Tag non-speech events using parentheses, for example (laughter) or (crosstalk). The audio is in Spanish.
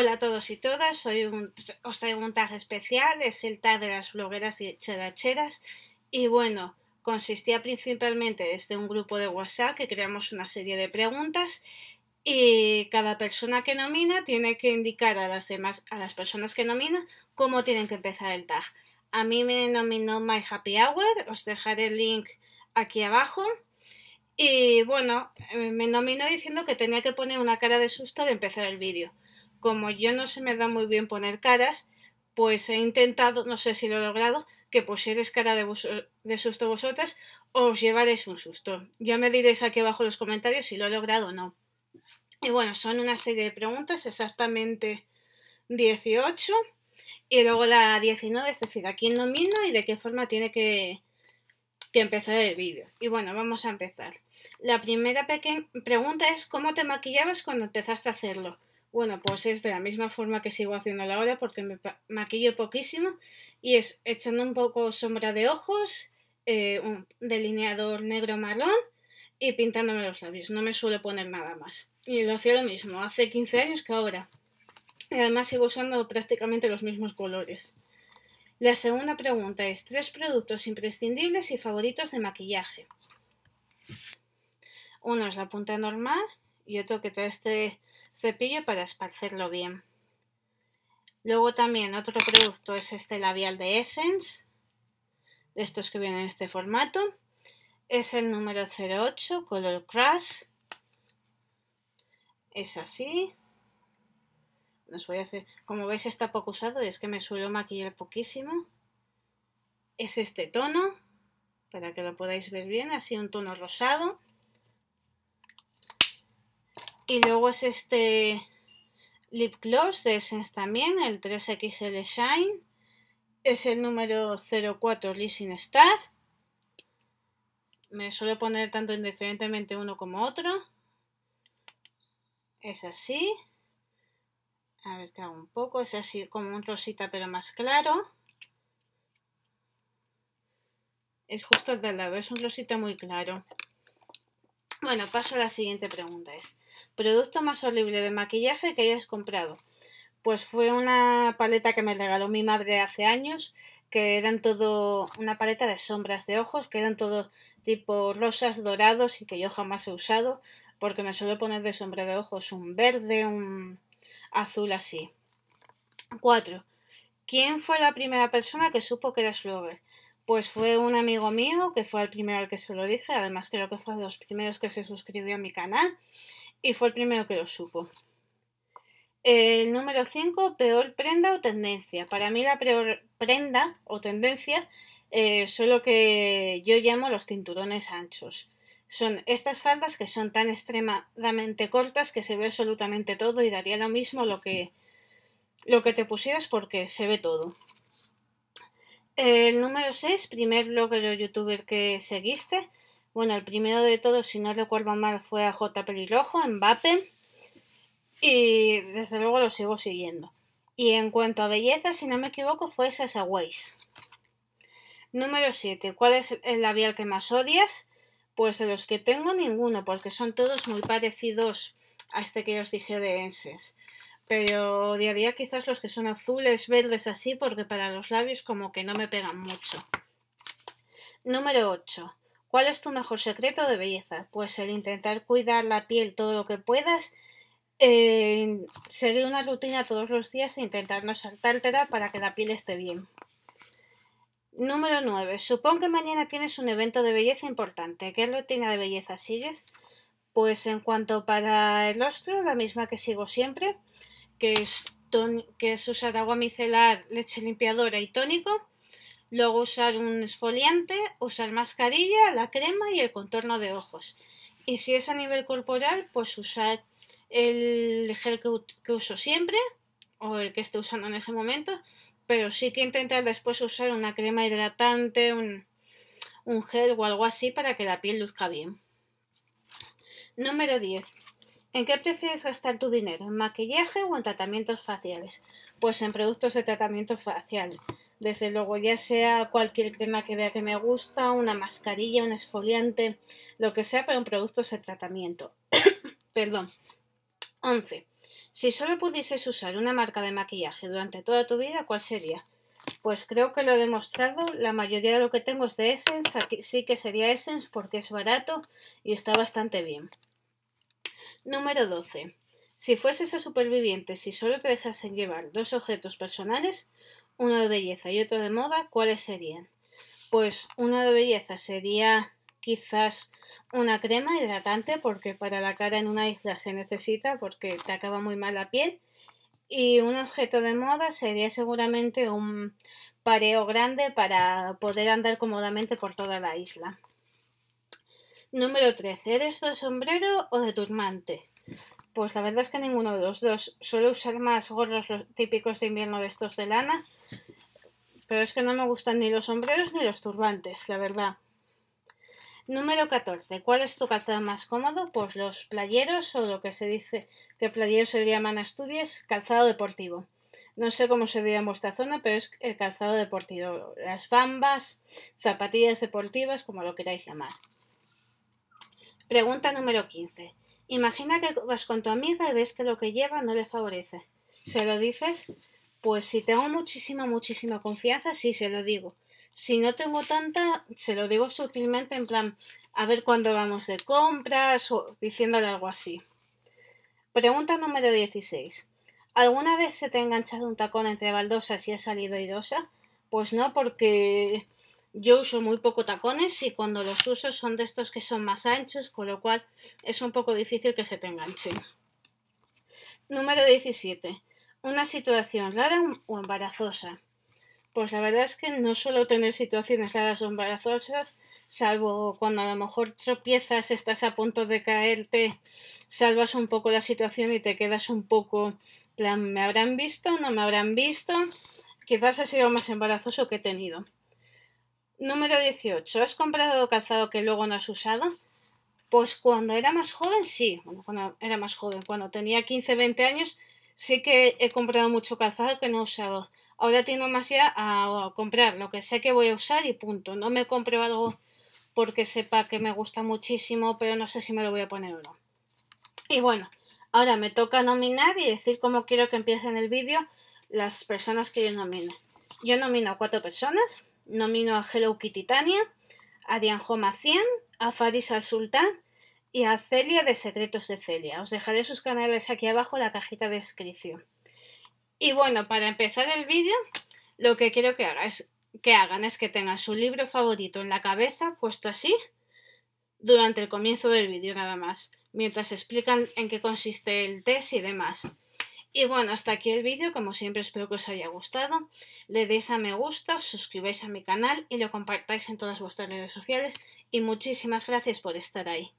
Hola a todos y todas, soy os traigo un tag especial, es el tag de las blogueras y cheracheras y bueno, consistía principalmente desde un grupo de WhatsApp que creamos una serie de preguntas y cada persona que nomina tiene que indicar a las demás, a las personas que nomina cómo tienen que empezar el tag. A mí me nominó My Happy Hour, os dejaré el link aquí abajo. Y bueno, eh, me nominó diciendo que tenía que poner una cara de susto de empezar el vídeo como yo no se me da muy bien poner caras, pues he intentado, no sé si lo he logrado, que pusierais cara de, de susto vosotras o os llevaréis un susto. Ya me diréis aquí abajo en los comentarios si lo he logrado o no. Y bueno, son una serie de preguntas, exactamente 18. Y luego la 19, es decir, a quién domino y de qué forma tiene que, que empezar el vídeo. Y bueno, vamos a empezar. La primera pregunta es ¿cómo te maquillabas cuando empezaste a hacerlo? Bueno, pues es de la misma forma que sigo la ahora porque me maquillo poquísimo y es echando un poco sombra de ojos, eh, un delineador negro marrón y pintándome los labios. No me suele poner nada más. Y lo hacía lo mismo hace 15 años que ahora. Y además sigo usando prácticamente los mismos colores. La segunda pregunta es tres productos imprescindibles y favoritos de maquillaje. Uno es la punta normal y otro que trae este Cepillo para esparcerlo bien. Luego también otro producto es este labial de Essence, de estos que vienen en este formato. Es el número 08 Color Crush. Es así. Nos voy a hacer, como veis está poco usado y es que me suelo maquillar poquísimo. Es este tono, para que lo podáis ver bien, así un tono rosado. Y luego es este lip gloss de Essence también, el 3XL Shine. Es el número 04 Leasing Star. Me suelo poner tanto indiferentemente uno como otro. Es así. A ver, que hago un poco. Es así como un rosita pero más claro. Es justo el de al lado. Es un rosita muy claro. Bueno, paso a la siguiente pregunta. Es, ¿producto más horrible de maquillaje que hayas comprado? Pues fue una paleta que me regaló mi madre hace años, que eran todo una paleta de sombras de ojos, que eran todo tipo rosas, dorados y que yo jamás he usado, porque me suelo poner de sombra de ojos un verde, un azul así. 4. ¿Quién fue la primera persona que supo que eras verde pues fue un amigo mío que fue el primero al que se lo dije, además creo que fue de los primeros que se suscribió a mi canal y fue el primero que lo supo. El número 5, peor prenda o tendencia. Para mí la peor prenda o tendencia eh, son lo que yo llamo los cinturones anchos. Son estas faldas que son tan extremadamente cortas que se ve absolutamente todo y daría lo mismo lo que, lo que te pusieras porque se ve todo. El número 6, primer los youtuber que seguiste. Bueno, el primero de todos, si no recuerdo mal, fue a J. Pelirrojo, en Vape. Y desde luego lo sigo siguiendo. Y en cuanto a belleza, si no me equivoco, fue Sasa Ways. Número 7. ¿Cuál es el labial que más odias? Pues de los que tengo ninguno, porque son todos muy parecidos a este que os dije de Enses. Pero día a día quizás los que son azules, verdes así, porque para los labios como que no me pegan mucho. Número 8. ¿Cuál es tu mejor secreto de belleza? Pues el intentar cuidar la piel todo lo que puedas, seguir una rutina todos los días e intentar no saltártela para que la piel esté bien. Número 9. Supón que mañana tienes un evento de belleza importante. ¿Qué rutina de belleza sigues? Pues en cuanto para el rostro, la misma que sigo siempre que es, que usar agua micelar, leche limpiadora y tónico, luego usar un esfoliante, usar mascarilla, la crema y el contorno de ojos. Y si es a nivel corporal, pues usar el gel que, uso siempre o el que esté usando en ese momento, pero sí que intentar después usar una crema hidratante, un, un gel o algo así para que la piel luzca bien. Número 10. ¿En qué prefieres gastar tu dinero? ¿En maquillaje o en tratamientos faciales? Pues en productos de tratamiento facial. Desde luego, ya sea cualquier crema que vea que me gusta, una mascarilla, un esfoliante, lo que sea, pero en productos de tratamiento. (coughs) Perdón. 11. Si solo pudieses usar una marca de maquillaje durante toda tu vida, ¿cuál sería? Pues creo que lo he demostrado, la mayoría de lo que tengo es de Essence, aquí sí que sería Essence porque es barato y está bastante bien. Número 12. Si fueses a superviviente, si solo te dejasen llevar dos objetos personales, uno de belleza y otro de moda, ¿cuáles serían? Pues uno de belleza sería quizás una crema hidratante, porque para la cara en una isla se necesita, porque te acaba muy mal la piel. Y un objeto de moda sería seguramente un pareo grande para poder andar cómodamente por toda la isla. Número 13. ¿Eres de sombrero o de turmante? Pues la verdad es que ninguno de los dos. Suelo usar más gorros típicos de invierno de estos de lana. Pero es que no me gustan ni los sombreros ni los turbantes, la verdad. Número 14. ¿Cuál es tu calzado más cómodo? Pues los playeros o lo que se dice que playeros se llaman estudios, calzado deportivo. No sé cómo se llama en vuestra zona, pero es el calzado deportivo. Las bambas, zapatillas deportivas, como lo queráis llamar. Pregunta número 15. Imagina que vas con tu amiga y ves que lo que lleva no le favorece. ¿Se lo dices? Pues si tengo muchísima, muchísima confianza, sí, se lo digo. Si no tengo tanta, se lo digo sutilmente en plan, a ver cuándo vamos de compras o diciéndole algo así. Pregunta número 16. ¿Alguna vez se te ha enganchado un tacón entre baldosas y ha salido idosa? Pues no, porque yo uso muy poco tacones y cuando los uso son de estos que son más anchos, con lo cual es un poco difícil que se te enganchen. Número 17. Una situación rara o embarazosa. Pues la verdad es que no suelo tener situaciones raras o embarazosas, salvo cuando a lo mejor tropiezas, estás a punto de caerte, salvas un poco la situación y te quedas un poco, plan, ¿me habrán visto? ¿No me habrán visto? Quizás ha sido más embarazoso que he tenido. Número 18. ¿Has comprado calzado que luego no has usado? Pues cuando era más joven, sí. Bueno, cuando era más joven, cuando tenía 15, 20 años, sí que he comprado mucho calzado que no he usado. Ahora tengo más ya a, comprar lo que sé que voy a usar y punto. No me compro algo porque sepa que me gusta muchísimo, pero no sé si me lo voy a poner o no. Y bueno, ahora me toca nominar y decir cómo quiero que empiecen el vídeo las personas que yo nomine. Yo nomino a cuatro personas Nomino a Hello Kitty Tania, a Dianjoma 100, a Faris al Sultán y a Celia de Secretos de Celia. Os dejaré sus canales aquí abajo en la cajita de descripción. Y bueno, para empezar el vídeo, lo que quiero que, que hagan es que tengan su libro favorito en la cabeza, puesto así, durante el comienzo del vídeo nada más, mientras explican en qué consiste el test y demás. Y bueno, hasta aquí el vídeo, como siempre espero que os haya gustado, le deis a me gusta, suscribéis suscribáis a mi canal y lo compartáis en todas vuestras redes sociales y muchísimas gracias por estar ahí.